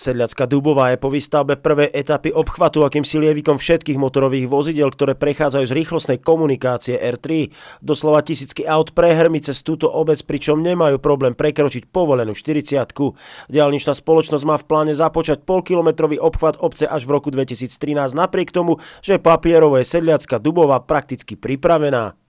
Sedľacká Dubová je po výstavbe prvej etapy obchvatu akýmsi lievikom všetkých motorových vozidel, ktoré prechádzajú z rýchlostnej komunikácie R3. Doslova tisícky aut prehrmi cez túto obec, pričom nemajú problém prekročiť povolenú 40 Dialničná spoločnosť má v pláne započať polkilometrový obchvat obce až v roku 2013 napriek tomu, že papierovo je Sedľacká Dubová prakticky pripravená.